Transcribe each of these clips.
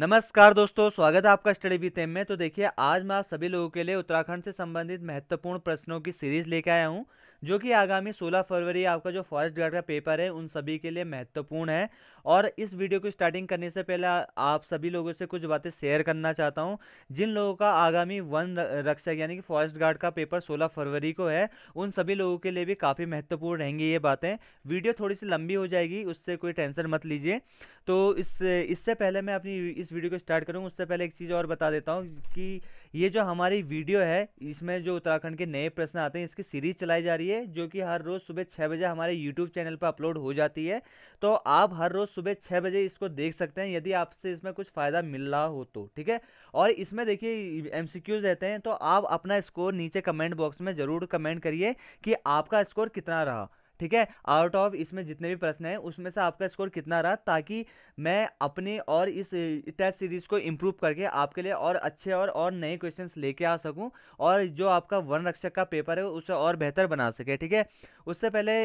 नमस्कार दोस्तों स्वागत है आपका स्टडी विथ एम में तो देखिए आज मैं आप सभी लोगों के लिए उत्तराखंड से संबंधित महत्वपूर्ण प्रश्नों की सीरीज लेके आया हूँ जो कि आगामी 16 फरवरी आपका जो फॉरेस्ट गार्ड का पेपर है उन सभी के लिए महत्वपूर्ण है और इस वीडियो को स्टार्टिंग करने से पहले आप सभी लोगों से कुछ बातें शेयर करना चाहता हूँ जिन लोगों का आगामी वन रक्षक यानी कि फॉरेस्ट गार्ड का पेपर सोलह फरवरी को है उन सभी लोगों के लिए भी काफ़ी महत्वपूर्ण रहेंगी ये बातें वीडियो थोड़ी सी लंबी हो जाएगी उससे कोई टेंशन मत लीजिए तो इससे इससे पहले मैं अपनी इस वीडियो को स्टार्ट करूँ उससे पहले एक चीज़ और बता देता हूँ कि ये जो हमारी वीडियो है इसमें जो उत्तराखंड के नए प्रश्न आते हैं इसकी सीरीज़ चलाई जा रही है जो कि हर रोज़ सुबह छः बजे हमारे यूट्यूब चैनल पर अपलोड हो जाती है तो आप हर रोज़ सुबह छः बजे इसको देख सकते हैं यदि आपसे इसमें कुछ फ़ायदा मिल रहा हो तो ठीक है और इसमें देखिए एम रहते हैं तो आप अपना स्कोर नीचे कमेंट बॉक्स में ज़रूर कमेंट करिए कि आपका स्कोर कितना रहा ठीक है आउट ऑफ इसमें जितने भी प्रश्न हैं उसमें से आपका स्कोर कितना रहा ताकि मैं अपने और इस टेस्ट सीरीज को इम्प्रूव करके आपके लिए और अच्छे और और नए क्वेश्चंस लेके आ सकूं और जो आपका वन रक्षक का पेपर है उसे और बेहतर बना सके ठीक है उससे पहले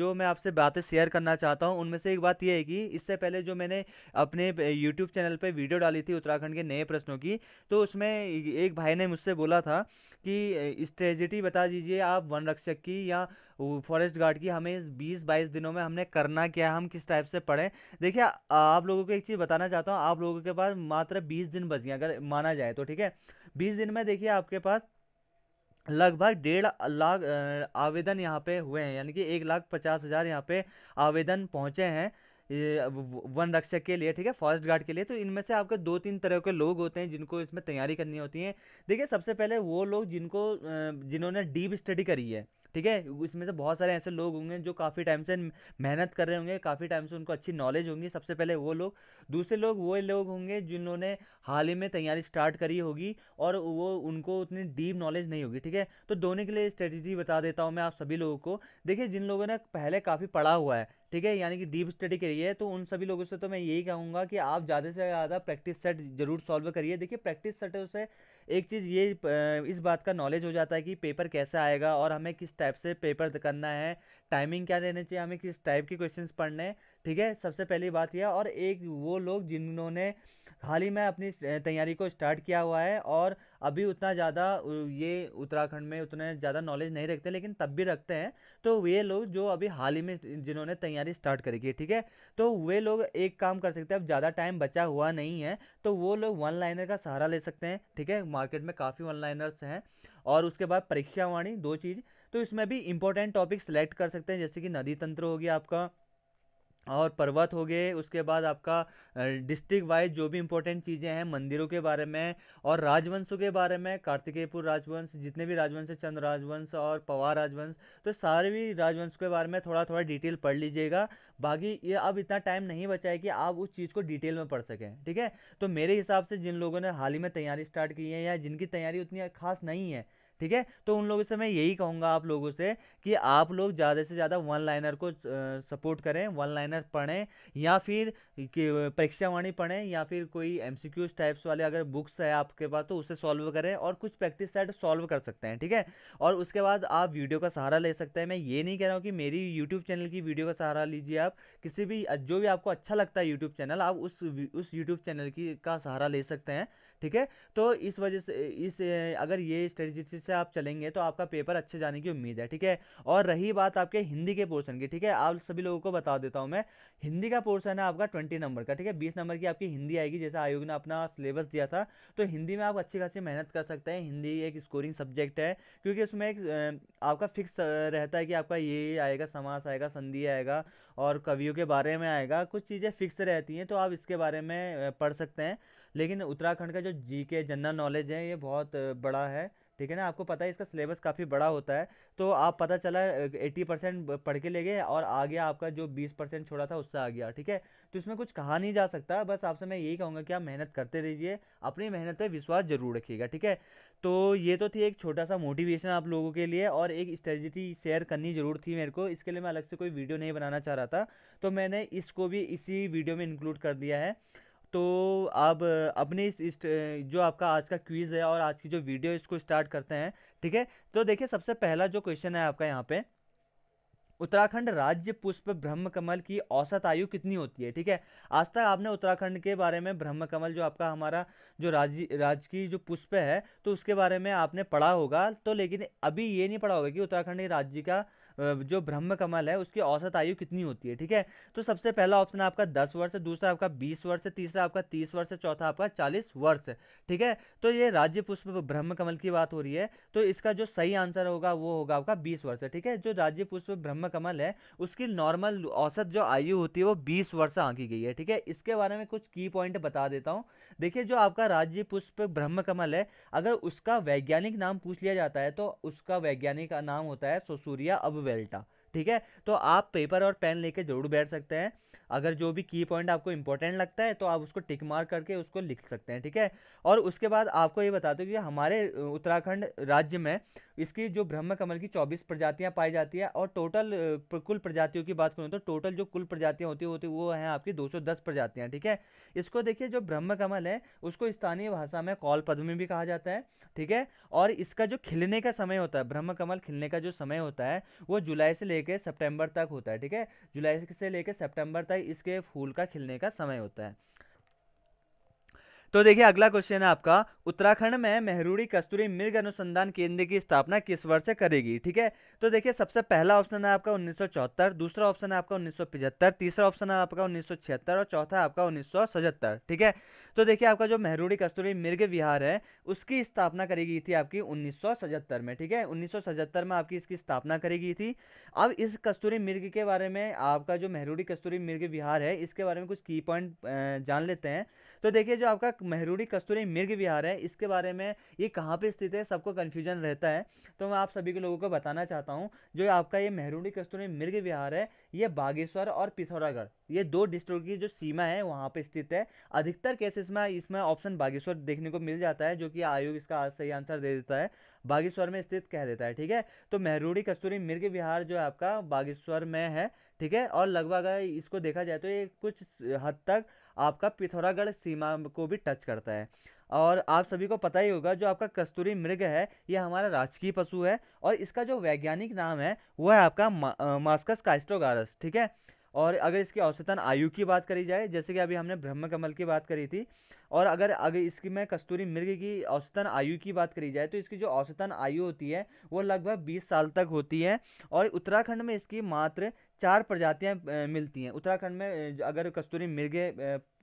जो मैं आपसे बातें शेयर करना चाहता हूँ उनमें से एक बात यह है कि इससे पहले जो मैंने अपने यूट्यूब चैनल पर वीडियो डाली थी उत्तराखंड के नए प्रश्नों की तो उसमें एक भाई ने मुझसे बोला था कि स्ट्रेजिटी बता दीजिए आप वन रक्षक की या फॉरेस्ट गार्ड की हमें बीस बाईस दिनों में हमने करना क्या है हम किस टाइप से पढ़ें देखिए आप लोगों को एक चीज़ बताना चाहता हूँ आप लोगों के पास मात्र बीस दिन बच गए अगर माना जाए तो ठीक है बीस दिन में देखिए आपके पास लगभग डेढ़ लाख आवेदन यहाँ पे हुए हैं यानी कि एक लाख पचास हज़ार यहाँ पे आवेदन पहुँचे हैं वन रक्षक के लिए ठीक है फॉरेस्ट गार्ड के लिए तो इनमें से आपके दो तीन तरह के लोग होते हैं जिनको इसमें तैयारी करनी होती है देखिए सबसे पहले वो लोग जिनको जिन्होंने डीप स्टडी करी है ठीक है इसमें से बहुत सारे ऐसे लोग होंगे जो काफ़ी टाइम से मेहनत कर रहे होंगे काफ़ी टाइम से उनको अच्छी नॉलेज होंगी सबसे पहले वो लोग दूसरे लोग वो लोग होंगे जिन्होंने हाल ही में तैयारी स्टार्ट करी होगी और वो उनको उतनी डीप नॉलेज नहीं होगी ठीक है तो दोनों के लिए स्ट्रेटजी बता देता हूँ मैं आप सभी लोगों को देखिए जिन लोगों ने पहले काफ़ी पढ़ा हुआ है ठीक है यानी कि डीप स्टडी करी है तो उन सभी लोगों से तो मैं यही कहूँगा कि आप ज़्यादा से ज़्यादा प्रैक्टिस सेट जरूर सॉल्व करिए देखिए प्रैक्टिस सेटों से एक चीज़ ये इस बात का नॉलेज हो जाता है कि पेपर कैसा आएगा और हमें किस टाइप से पेपर करना है टाइमिंग क्या देनी चाहिए हमें किस टाइप के क्वेश्चन पढ़ने हैं ठीक है सबसे पहली बात यह और एक वो लोग जिन्होंने हाल ही में अपनी तैयारी को स्टार्ट किया हुआ है और अभी उतना ज़्यादा ये उत्तराखंड में उतने ज़्यादा नॉलेज नहीं रखते लेकिन तब भी रखते हैं तो वे लोग जो अभी हाल ही में जिन्होंने तैयारी स्टार्ट करी है ठीक है तो वे लोग एक काम कर सकते हैं अब ज़्यादा टाइम बचा हुआ नहीं है तो वो लोग वन लाइनर का सहारा ले सकते हैं ठीक है मार्केट में काफ़ी वन लाइनर्स हैं और उसके बाद परीक्षावाणी दो चीज़ तो इसमें भी इंपॉर्टेंट टॉपिक सेलेक्ट कर सकते हैं जैसे कि नदी तंत्र हो गया आपका और पर्वत हो गए उसके बाद आपका डिस्ट्रिक्ट वाइज जो भी इंपॉर्टेंट चीज़ें हैं मंदिरों के बारे में और राजवंशों के बारे में कार्तिकेयपुर राजवंश जितने भी राजवंश हैं चंद्र राजवंश और पवार राजवंश तो सारे भी राजवंश के बारे में थोड़ा थोड़ा डिटेल पढ़ लीजिएगा बाकी ये अब इतना टाइम नहीं बचा है कि आप उस चीज़ को डिटेल में पढ़ सकें ठीक है तो मेरे हिसाब से जिन लोगों ने हाल ही में तैयारी स्टार्ट की है या जिनकी तैयारी उतनी खास नहीं है ठीक है तो उन लोगों से मैं यही कहूँगा आप लोगों से कि आप लोग ज़्यादा से ज़्यादा वन लाइनर को सपोर्ट करें वन लाइनर पढ़ें या फिर परीक्षावाणी पढ़ें या फिर कोई एम टाइप्स वाले अगर बुक्स है आपके पास तो उसे सॉल्व करें और कुछ प्रैक्टिस सेट सॉल्व कर सकते हैं ठीक है और उसके बाद आप वीडियो का सहारा ले सकते हैं मैं ये नहीं कह रहा हूँ कि मेरी यूट्यूब चैनल की वीडियो का सहारा लीजिए आप किसी भी जो भी आपको अच्छा लगता है यूट्यूब चैनल आप उस उस यूट्यूब चैनल की का सहारा ले सकते हैं ठीक है तो इस वजह से इस अगर ये स्ट्रेटजी से आप चलेंगे तो आपका पेपर अच्छे जाने की उम्मीद है ठीक है और रही बात आपके हिंदी के पोर्सन की ठीक है आप सभी लोगों को बता देता हूँ मैं हिंदी का पोर्सन है आपका ट्वेंटी नंबर का ठीक है बीस नंबर की आपकी हिंदी आएगी जैसे आयोग ने अपना सिलेबस दिया था तो हिंदी में आप अच्छी खासी मेहनत कर सकते हैं हिंदी एक स्कोरिंग सब्जेक्ट है क्योंकि उसमें एक आपका फिक्स रहता है कि आपका ये आएगा समास आएगा संधि आएगा और कवियों के बारे में आएगा कुछ चीज़ें फिक्स रहती हैं तो आप इसके बारे में पढ़ सकते हैं लेकिन उत्तराखंड का जो जी के जनरल नॉलेज है ये बहुत बड़ा है ठीक है ना आपको पता है इसका सिलेबस काफ़ी बड़ा होता है तो आप पता चला एट्टी परसेंट पढ़ के ले गए और आ गया आपका जो बीस परसेंट छोड़ा था उससे आ गया ठीक है तो इसमें कुछ कहा नहीं जा सकता बस आपसे मैं यही कहूँगा कि आप मेहनत करते रहिए अपनी मेहनत पर विश्वास जरूर रखिएगा ठीक है तो ये तो थी एक छोटा सा मोटिवेशन आप लोगों के लिए और एक स्ट्रेटजी शेयर करनी जरूर थी मेरे को इसके लिए मैं अलग से कोई वीडियो नहीं बनाना चाह रहा था तो मैंने इसको भी इसी वीडियो में इंक्लूड कर दिया है तो अब अपने इस, इस जो आपका आज का क्विज़ है और आज की जो वीडियो इसको स्टार्ट करते हैं ठीक है तो देखिए सबसे पहला जो क्वेश्चन है आपका यहाँ पे उत्तराखंड राज्य पुष्प ब्रह्म कमल की औसत आयु कितनी होती है ठीक है आज तक आपने उत्तराखंड के बारे में ब्रह्म कमल जो आपका हमारा जो राज्य राज्य की जो पुष्प है तो उसके बारे में आपने पढ़ा होगा तो लेकिन अभी ये नहीं पढ़ा होगा कि उत्तराखंड राज्य का जो ब्रह्म कमल है उसकी औसत आयु कितनी होती है ठीक है तो सबसे पहला ऑप्शन आपका दस वर्ष दूसरा आपका बीस वर्ष तीसरा आपका तीस वर्ष चौथा आपका चालीस वर्ष ठीक है तो ये राज्य पुष्प ब्रह्म कमल की बात हो रही है तो इसका जो सही आंसर होगा वो होगा आपका बीस वर्ष ठीक है जो राज्य पुष्प ब्रह्म कमल है उसकी नॉर्मल औसत जो आयु होती है वो बीस वर्ष आंकी गई है ठीक है इसके बारे में कुछ की पॉइंट बता देता हूँ देखिए जो आपका राज्य पुष्प ब्रह्म कमल है अगर उसका वैज्ञानिक नाम पूछ लिया जाता है तो उसका वैज्ञानिक नाम होता है सोसूरिया अब वेल्टा ठीक है तो आप पेपर और पेन लेके जरूर बैठ सकते हैं अगर जो भी की पॉइंट आपको इंपॉर्टेंट लगता है तो आप उसको टिक मार करके उसको लिख सकते हैं ठीक है और उसके बाद आपको ये बता दो कि हमारे उत्तराखंड राज्य में इसकी जो ब्रह्म कमल की चौबीस प्रजातियाँ पाई जाती है और टोटल कुल प्रजातियों की बात करूँ तो टोटल जो कुल प्रजातियाँ होती होती तो, वो हैं आपकी 210 प्रजातियाँ ठीक है इसको देखिए जो ब्रह्म कमल है उसको स्थानीय भाषा में कौल पद्मी भी कहा जाता है ठीक है और इसका जो खिलने का समय होता है ब्रह्म कमल खिलने का जो समय होता है वो जुलाई से लेकर सेप्टेम्बर तक होता है ठीक है जुलाई से लेकर सेप्टेम्बर तक इसके फूल का खिलने का समय होता है तो देखिए अगला क्वेश्चन है आपका उत्तराखंड में मेहरूड़ी कस्तूरी मृग अनुसंधान केंद्र की स्थापना किस वर्ष करेगी ठीक है तो देखिए सबसे पहला ऑप्शन है आपका 1974 दूसरा ऑप्शन है आपका 1975 तीसरा ऑप्शन है आपका 1976 और चौथा आपका 1977 ठीक है तो देखिए आपका जो मेहरूड़ी कस्तूरी मृग विहार है उसकी स्थापना करी गई थी आपकी उन्नीस में ठीक है उन्नीस में आपकी इसकी स्थापना करी गई थी अब इस कस्तूरी मृग के बारे में आपका जो मेहरूड़ी कस्तूरी मृग विहार है इसके बारे में कुछ की पॉइंट जान लेते हैं तो देखिए जो आपका मेहरूडी कस्तूरी मिर्ग विहार है इसके बारे में ये कहाँ पे स्थित है सबको कन्फ्यूजन रहता है तो मैं आप सभी के लोगों को बताना चाहता हूँ जो आपका ये मेहरूडी कस्तूरी मिर्ग विहार है ये बागेश्वर और पिथौरागढ़ ये दो डिस्ट्रिक्ट की जो सीमा है वहाँ पे स्थित है अधिकतर केसेस में इसमें ऑप्शन बागेश्वर देखने को मिल जाता है जो कि आयोग इसका सही आंसर दे देता है बागेश्वर में स्थित कह देता है ठीक है तो मेहरूडी कस्तूरी मिर्ग विहार जो आपका बागेश्वर में है ठीक है और लगभग इसको देखा जाए तो ये कुछ हद तक आपका पिथौरागढ़ सीमा को भी टच करता है और आप सभी को पता ही होगा जो आपका कस्तूरी मृग है यह हमारा राजकीय पशु है और इसका जो वैज्ञानिक नाम है वह है आपका मास्कस काइस्टोगारस ठीक है और अगर इसकी औसतन आयु की बात करी जाए जैसे कि अभी हमने ब्रह्म कमल की बात करी थी और अगर अगर इसकी मैं कस्तूरी मृग की औसतन आयु की बात करी जाए तो इसकी जो औसतन आयु होती है वो लगभग बीस साल तक होती है और उत्तराखंड में इसकी मात्र चार प्रजातियाँ मिलती हैं उत्तराखंड में अगर कस्तूरी मृग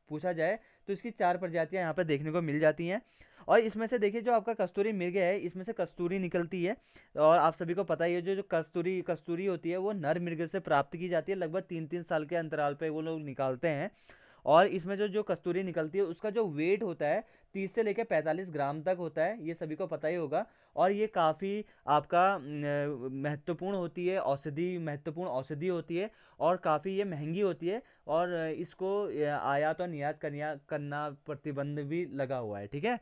पूछा जाए तो इसकी चार प्रजातियाँ यहाँ पर देखने को मिल जाती हैं और इसमें से देखिए जो आपका कस्तूरी मिर्ग है इसमें से कस्तूरी निकलती है और आप सभी को पता ही है जो जो कस्तूरी कस्तूरी होती है वो नर मिर्ग से प्राप्त की जाती है लगभग तीन तीन साल के अंतराल पर वो लोग निकालते हैं और इसमें जो जो कस्तूरी निकलती है उसका जो वेट होता है तीस से लेकर पैंतालीस ग्राम तक होता है ये सभी को पता ही होगा और ये काफ़ी आपका महत्वपूर्ण होती है औषधि महत्वपूर्ण औषधि होती है और काफ़ी ये महंगी होती है और इसको आयात और निर्यात करना करना प्रतिबंध भी लगा हुआ है ठीक है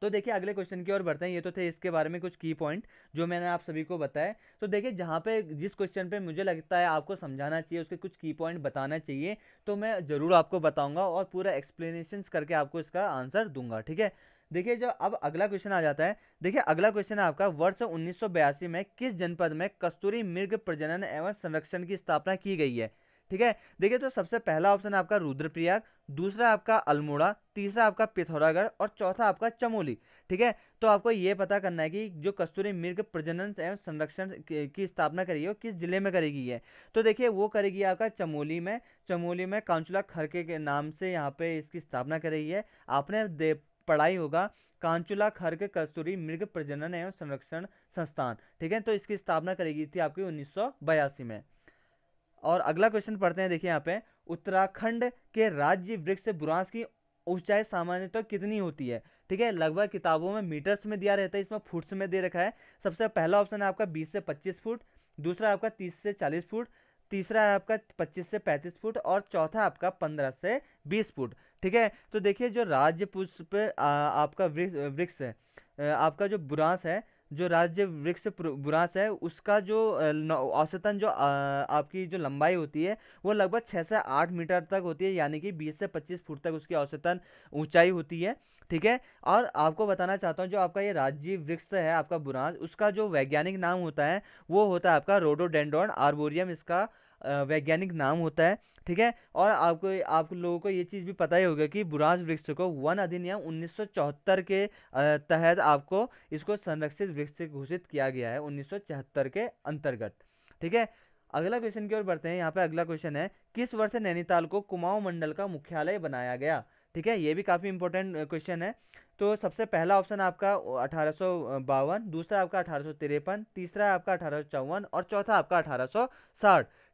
तो देखिए अगले क्वेश्चन की ओर बढ़ते हैं ये तो थे इसके बारे में कुछ की पॉइंट जो मैंने आप सभी को बताया तो देखिए जहाँ पे जिस क्वेश्चन पे मुझे लगता है आपको समझाना चाहिए उसके कुछ की पॉइंट बताना चाहिए तो मैं ज़रूर आपको बताऊँगा और पूरा एक्सप्लेनेशन करके आपको इसका आंसर दूंगा ठीक है देखिए जो अब अगला क्वेश्चन आ जाता है देखिए अगला क्वेश्चन है आपका वर्ष उन्नीस में किस जनपद में कस्तूरी मृग प्रजनन एवं संरक्षण की स्थापना की गई है ठीक है देखिए तो सबसे पहला ऑप्शन आपका रुद्रप्रयाग दूसरा आपका अल्मोड़ा तीसरा आपका पिथौरागढ़ और चौथा आपका चमोली ठीक है तो आपको ये पता करना है कि जो कस्तूरी मृग प्रजनन एवं संरक्षण की स्थापना करी है किस जिले में करेगी है तो देखिए वो करेगी आपका चमोली में चमोली में कांचुला खरके के नाम से यहाँ पे इसकी स्थापना करेगी है आपने पढ़ाई होगा कांचुला खर्ग कस्तूरी मृग प्रजनन एवं संरक्षण संस्थान ठीक है तो इसकी स्थापना करेगी थी आपकी उन्नीस में और अगला क्वेश्चन पढ़ते हैं देखिए यहाँ पे उत्तराखंड के राज्य वृक्ष बुरांस की ऊंचाई सामान्यतः तो कितनी होती है ठीक है लगभग किताबों में मीटर्स में दिया रहता है इसमें फुट्स में दे रखा है सबसे पहला ऑप्शन है आपका बीस से पच्चीस फुट दूसरा आपका तीस से चालीस फुट तीसरा है आपका पच्चीस से पैंतीस फुट और चौथा आपका पंद्रह से बीस फुट ठीक है तो देखिए जो राज्य पुष्प आपका वृक्ष है आपका जो बुरांस है जो राज्य वृक्ष बुरांस है उसका जो औसतन जो आपकी जो लंबाई होती है वो लगभग छः से आठ मीटर तक होती है यानी कि बीस से पच्चीस फुट तक उसकी औसतन ऊंचाई होती है ठीक है और आपको बताना चाहता हूँ जो आपका ये राज्य वृक्ष है आपका बुरांस उसका जो वैज्ञानिक नाम होता है वो होता है आपका रोडोडेंडोन आर्बोरियम इसका वैज्ञानिक नाम होता है ठीक है और आपको आप लोगों को ये चीज़ भी पता ही होगा कि बुराज वृक्ष को वन अधिनियम 1974 के तहत आपको इसको संरक्षित वृक्ष घोषित किया गया है उन्नीस के अंतर्गत ठीक है अगला क्वेश्चन की ओर बढ़ते हैं यहाँ पे अगला क्वेश्चन है किस वर्ष नैनीताल को कुमाऊं मंडल का मुख्यालय बनाया गया ठीक है ये भी काफ़ी इंपॉर्टेंट क्वेश्चन है तो सबसे पहला ऑप्शन आपका अठारह दूसरा आपका अठारह तीसरा आपका अठारह और चौथा आपका अठारह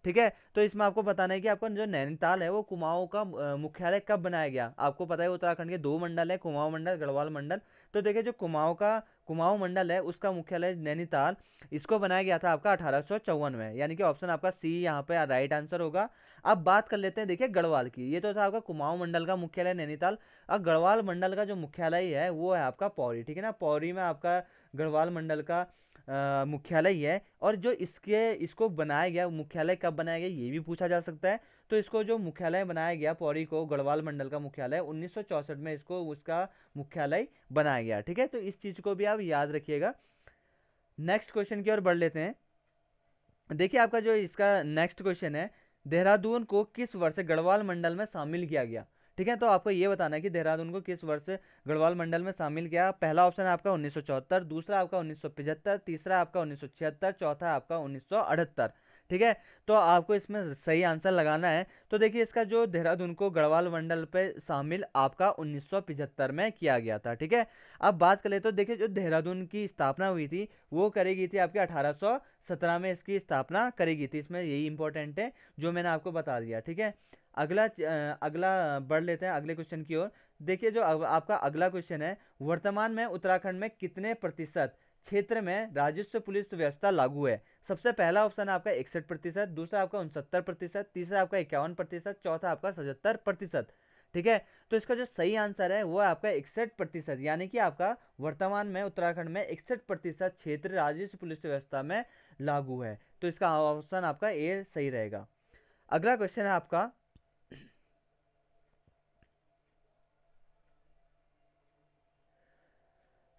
ठीक है तो इसमें आपको बताना है कि आपका जो नैनीताल है वो कुमाऊं का मुख्यालय कब बनाया गया आपको पता है उत्तराखंड के दो मंडल है कुमाऊं मंडल गढ़वाल मंडल तो देखिए जो कुमाऊं का कुमाऊं मंडल है उसका मुख्यालय नैनीताल इसको बनाया गया था आपका अठारह में यानी कि ऑप्शन आपका सी यहाँ पे राइट आंसर होगा अब बात कर लेते हैं देखिए गढ़वाल की ये तो था आपका कुमाऊं मंडल का मुख्यालय नैनीताल अब गढ़वाल मंडल का जो मुख्यालय है वो है आपका पौरी ठीक है ना पौरी में आपका गढ़वाल मंडल का मुख्यालय है और जो इसके इसको बनाया गया मुख्यालय कब बनाया गया ये भी पूछा जा सकता है तो इसको जो मुख्यालय बनाया गया पौड़ी को गढ़वाल मंडल का मुख्यालय उन्नीस में इसको उसका मुख्यालय बनाया गया ठीक है तो इस चीज़ को भी आप याद रखिएगा नेक्स्ट क्वेश्चन की ओर बढ़ लेते हैं देखिए आपका जो इसका नेक्स्ट क्वेश्चन है देहरादून को किस वर्ष गढ़वाल मंडल में शामिल किया गया ठीक है तो आपको ये बताना है कि देहरादून को किस वर्ष गढ़वाल मंडल में शामिल किया पहला ऑप्शन है आपका उन्नीस दूसरा आपका उन्नीस तीसरा आपका उन्नीस चौथा आपका उन्नीस ठीक है तो आपको इसमें सही आंसर लगाना है तो देखिए इसका जो देहरादून को गढ़वाल मंडल पे शामिल आपका 1975 में किया गया था ठीक है अब बात करें तो देखिए जो देहरादून की स्थापना हुई थी वो करेगी थी आपके अठारह में इसकी स्थापना करेगी थी इसमें यही इंपॉर्टेंट है जो मैंने आपको बता दिया ठीक है अगला अगला बढ़ लेते हैं अगले क्वेश्चन की ओर देखिए जो आपका अगला क्वेश्चन है वर्तमान में उत्तराखंड में कितने प्रतिशत क्षेत्र में राजस्व पुलिस व्यवस्था लागू है सबसे पहला ऑप्शन आपका इकसठ प्रतिशत दूसरा आपका उनसत्तर प्रतिशत तीसरा आपका इक्यावन प्रतिशत चौथा आपका सतहत्तर प्रतिशत ठीक है तो इसका जो सही आंसर है वो आपका इकसठ प्रतिशत यानी कि आपका वर्तमान में उत्तराखंड में इकसठ प्रतिशत क्षेत्र राजस्व पुलिस व्यवस्था में लागू है तो इसका ऑप्शन आपका ए सही रहेगा अगला क्वेश्चन है आपका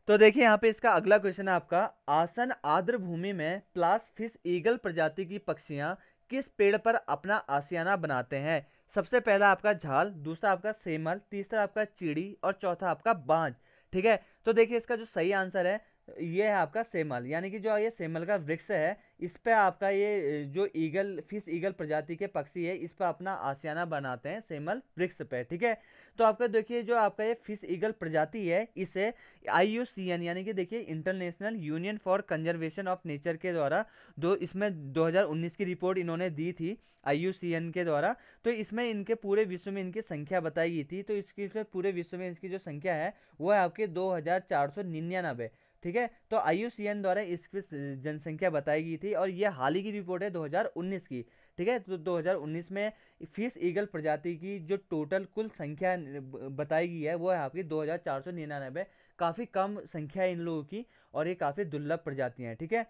तो देखिए यहाँ पे इसका अगला क्वेश्चन है आपका आसन आर्द्र भूमि में प्लास फिश ईगल प्रजाति की पक्षियां किस पेड़ पर अपना आसियाना बनाते हैं सबसे पहला आपका झाल दूसरा आपका सेमल तीसरा आपका चिड़ी और चौथा आपका बांझ ठीक है तो देखिए इसका जो सही आंसर है ये है आपका सेमल यानी कि जो ये सेमल का वृक्ष है इस पर आपका ये जो ईगल फिश ईगल प्रजाति के पक्षी है इस पर अपना आसियाना बनाते हैं सेमल वृक्ष पे ठीक है तो आपका देखिए जो आपका ये फिश ईगल प्रजाति है इसे आई यानी कि देखिए International Union for Conservation of Nature के द्वारा दो इसमें 2019 की रिपोर्ट इन्होंने दी थी आई के द्वारा तो इसमें इनके पूरे विश्व में इनकी संख्या बताई गई थी तो इसकी पूरे विश्व में इसकी जो संख्या है वो है आपकी दो ठीक है तो आयुष द्वारा इसकी जनसंख्या बताई गई थी और यह हाल ही की रिपोर्ट है 2019 की ठीक है तो 2019 में फीस ईगल प्रजाति की जो टोटल कुल संख्या बताई गई है वो है आपकी दो काफ़ी कम संख्या है इन लोगों की और ये काफ़ी दुर्लभ प्रजातियाँ हैं ठीक है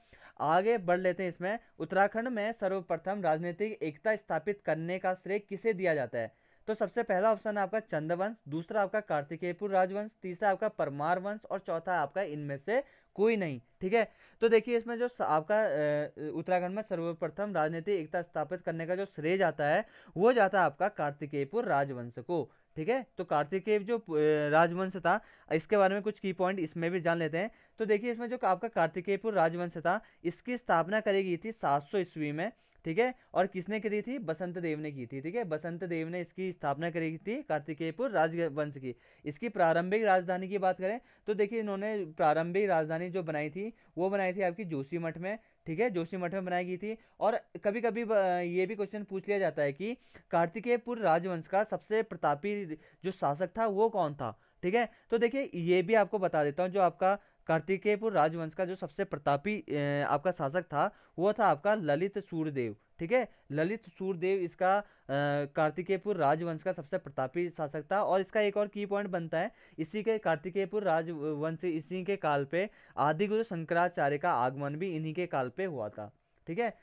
आगे बढ़ लेते हैं इसमें उत्तराखंड में सर्वप्रथम राजनीतिक एकता स्थापित करने का श्रेय किसे दिया जाता है तो सबसे पहला ऑप्शन है आपका चंद्रवंश दूसरा आपका कार्तिकेयपुर राजवंश तीसरा आपका परमार वंश और चौथा आपका इनमें से कोई नहीं ठीक है तो देखिए इसमें जो आपका उत्तराखंड में सर्वप्रथम राजनीतिक एकता स्थापित करने का जो श्रेय जाता है वो जाता है आपका कार्तिकेयपुर राजवंश को ठीक है तो कार्तिकेय जो राजवंश था इसके बारे में कुछ की पॉइंट इसमें भी जान लेते हैं तो देखिए इसमें जो आपका कार्तिकेयपुर राजवंश था इसकी स्थापना करी गई थी सात ईस्वी में ठीक है और किसने करी थी बसंत देव ने की थी ठीक है बसंत देव ने इसकी स्थापना करी थी कार्तिकेयपुर राजवंश की इसकी प्रारंभिक राजधानी की बात करें तो देखिए इन्होंने प्रारंभिक राजधानी जो बनाई थी वो बनाई थी आपकी जोशी मठ में ठीक है जोशी मठ में बनाई गई थी और कभी कभी ये भी क्वेश्चन पूछ लिया जाता है कि कार्तिकेयपुर राजवंश का सबसे प्रतापी जो शासक था वो कौन था ठीक है तो देखिए ये भी आपको बता देता हूँ जो आपका कार्तिकेयपुर राजवंश का जो सबसे प्रतापी आपका शासक था वो था आपका ललित सूरदेव ठीक है ललित सूरदेव इसका कार्तिकेयपुर राजवंश का सबसे प्रतापी शासक था और इसका एक और की पॉइंट बनता है इसी के कार्तिकेयपुर राजवंश इसी के काल पे आदि गुरु शंकराचार्य का आगमन भी इन्हीं के काल पे हुआ था ठीक है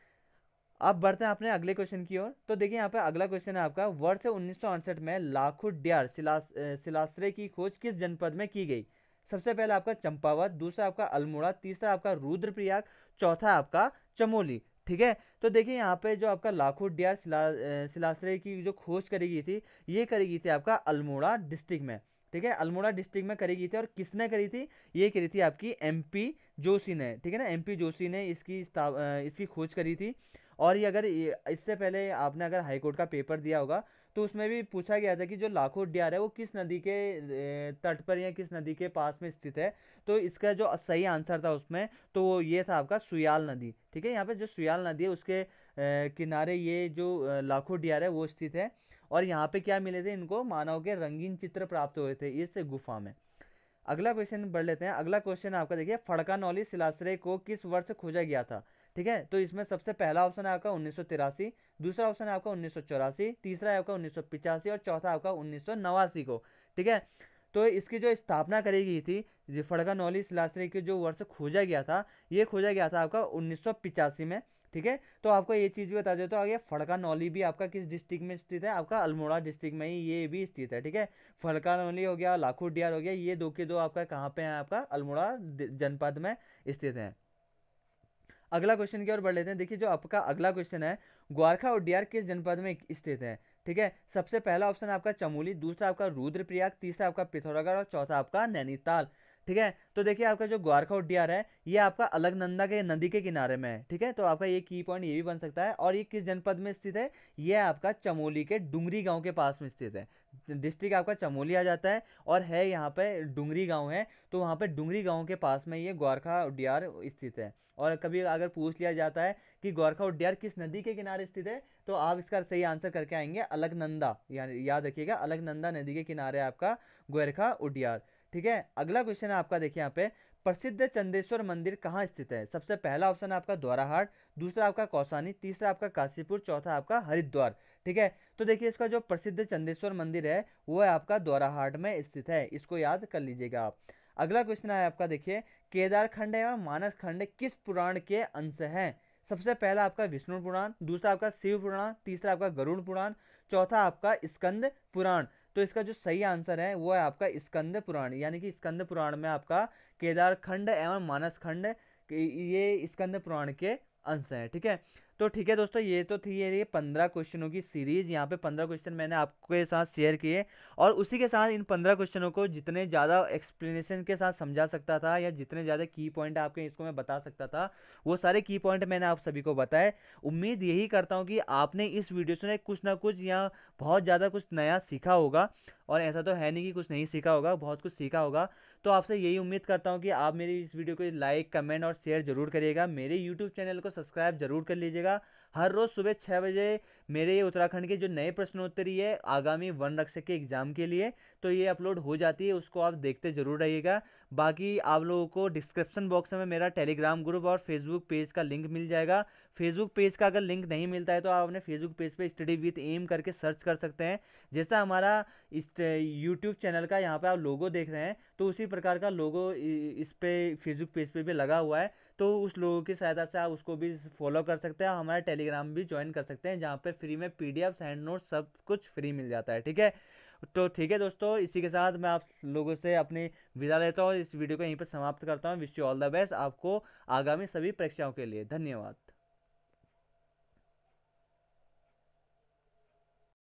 अब बढ़ते हैं अपने अगले क्वेश्चन की ओर तो देखिए यहाँ पे अगला क्वेश्चन है आपका वर्ष उन्नीस में लाखों शिला शिलाश्रय की खोज किस जनपद में की गई सबसे पहला आपका चंपावत दूसरा आपका अल्मोड़ा तीसरा आपका रुद्रप्रयाग चौथा आपका चमोली ठीक है तो देखिए यहाँ पे जो आपका लाखों डियार शिला की जो खोज करी गई थी ये करी गई थी आपका अल्मोड़ा डिस्ट्रिक्ट में ठीक है अल्मोड़ा डिस्ट्रिक्ट में करी गई थी और किसने करी थी ये करी थी आपकी एमपी जोशी ने ठीक है ना एमपी जोशी ने इसकी इसकी खोज करी थी और ये अगर इससे पहले आपने अगर हाई कोर्ट का पेपर दिया होगा तो उसमें भी पूछा गया था कि जो लाखों डियार है वो किस नदी के तट पर या किस नदी के पास में स्थित है तो इसका जो सही आंसर था उसमें तो वो ये था आपका सुयाल नदी ठीक है यहाँ पे जो सुयाल नदी है उसके किनारे ये जो लाखों डियार है वो स्थित है और यहाँ पे क्या मिले थे इनको मानव के रंगीन चित्र प्राप्त हुए थे इस गुफा में अगला क्वेश्चन बढ़ लेते हैं अगला क्वेश्चन आपका देखिए फड़का नौली सिलासरे को किस वर्ष खोजा गया था ठीक है तो इसमें सबसे पहला ऑप्शन है आपका उन्नीस दूसरा ऑप्शन है आपका उन्नीस तीसरा है आपका उन्नीस और चौथा आपका उन्नीस को ठीक है तो इसकी जो स्थापना करी गई थी फड़का नौली सिलासरी के जो वर्ष खोजा गया था ये खोजा गया था आपका उन्नीस में ठीक है तो आपको ये चीज़ भी बता देता हूँ आगे फड़का नौली भी आपका किस डिस्ट्रिक्ट में स्थित है आपका अल्मोड़ा डिस्ट्रिक्ट में ही ये भी स्थित है ठीक है फड़का नौली हो गया लाखू डियार हो गया ये दो के दो आपका कहाँ पर है आपका अल्मोड़ा जनपद में स्थित है अगला क्वेश्चन की ओर बढ़ लेते हैं देखिए जो आपका अगला क्वेश्चन है ग्वारखा और डीआर किस जनपद में स्थित है ठीक है सबसे पहला ऑप्शन आपका चमोली दूसरा आपका रुद्रप्रयाग तीसरा आपका पिथौरागढ़ और चौथा आपका नैनीताल ठीक है तो देखिए आपका जो ग्वारखा उड्डियार है ये आपका अलगनंदा के नदी के किनारे में है ठीक है तो आपका ये की पॉइंट ये भी बन सकता है और ये किस जनपद में स्थित है ये आपका चमोली के डुंगरी गाँव के पास में स्थित है डिस्ट्रिक्ट आपका चमोली आ जाता है और है यहाँ पे डुंगरी गांव है तो वहाँ पे डुंगरी गांव के पास में ये ग्वारखा उड्डियार स्थित है और कभी अगर पूछ लिया जाता है कि ग्वारखा उड्डियार किस नदी के किनारे स्थित है तो आप इसका सही आंसर करके आएंगे अलगनंदा यानी याद रखिएगा अलगनंदा नदी के किनारे आपका ग्वारखा उड्डियार ठीक है अगला क्वेश्चन है आपका देखिए यहाँ पे प्रसिद्ध चंदेश्वर मंदिर कहाँ स्थित है सबसे पहला ऑप्शन आपका द्वाराहाट दूसरा आपका कौसानी तीसरा आपका काशीपुर चौथा आपका हरिद्वार ठीक है तो देखिए इसका जो प्रसिद्ध चंदेश्वर मंदिर है वो है आपका द्वाराहाट में स्थित है इसको याद कर लीजिएगा आप अगला क्वेश्चन है आपका देखिए केदार खंड एवं मानस खंड किस पुराण के अंश है सबसे पहला आपका विष्णु पुराण दूसरा आपका शिव पुराण तीसरा आपका गरुड़ पुराण चौथा आपका स्कंद पुराण तो इसका जो सही आंसर है वो है आपका स्कंद पुराण यानी कि स्कंद पुराण में आपका केदार खंड एवं मानस खंड ये स्कंद पुराण के अंश हैं ठीक है तो ठीक है दोस्तों ये तो थी ये पंद्रह क्वेश्चनों की सीरीज़ यहाँ पे पंद्रह क्वेश्चन मैंने आपके साथ शेयर किए और उसी के साथ इन पंद्रह क्वेश्चनों को जितने ज़्यादा एक्सप्लेनेशन के साथ समझा सकता था या जितने ज़्यादा की पॉइंट आपके इसको मैं बता सकता था वो सारे की पॉइंट मैंने आप सभी को बताए उम्मीद यही करता हूँ कि आपने इस वीडियो से कुछ ना कुछ या बहुत ज़्यादा कुछ नया सीखा होगा और ऐसा तो है नहीं कि कुछ नहीं सीखा होगा बहुत कुछ सीखा होगा तो आपसे यही उम्मीद करता हूँ कि आप मेरी इस वीडियो को लाइक कमेंट और शेयर जरूर करिएगा मेरे यूट्यूब चैनल को सब्सक्राइब जरूर कर लीजिएगा हर रोज़ सुबह छः बजे मेरे उत्तराखंड के जो नए प्रश्नोत्तरी है आगामी वन रक्षक के एग्ज़ाम के लिए तो ये अपलोड हो जाती है उसको आप देखते ज़रूर रहिएगा बाकी आप लोगों को डिस्क्रिप्शन बॉक्स में, मेरा टेलीग्राम ग्रुप और फेसबुक पेज का लिंक मिल जाएगा फेसबुक पेज का अगर लिंक नहीं मिलता है तो आप अपने फेसबुक पेज पे स्टडी विथ एम करके सर्च कर सकते हैं जैसा हमारा इस यूट्यूब चैनल का यहाँ पे आप लोगो देख रहे हैं तो उसी प्रकार का लोगो इस पर फेसबुक पेज पे भी लगा हुआ है तो उस लोगों की सहायता से आप उसको भी फॉलो कर सकते हैं और हमारा टेलीग्राम भी ज्वाइन कर सकते हैं जहाँ पर फ्री में पी डी एफ नोट सब कुछ फ्री मिल जाता है ठीक है तो ठीक है दोस्तों इसी के साथ मैं आप लोगों से अपनी विदा लेता हूँ इस वीडियो को यहीं पर समाप्त करता हूँ wish you all the best आपको आगामी सभी परीक्षाओं के लिए धन्यवाद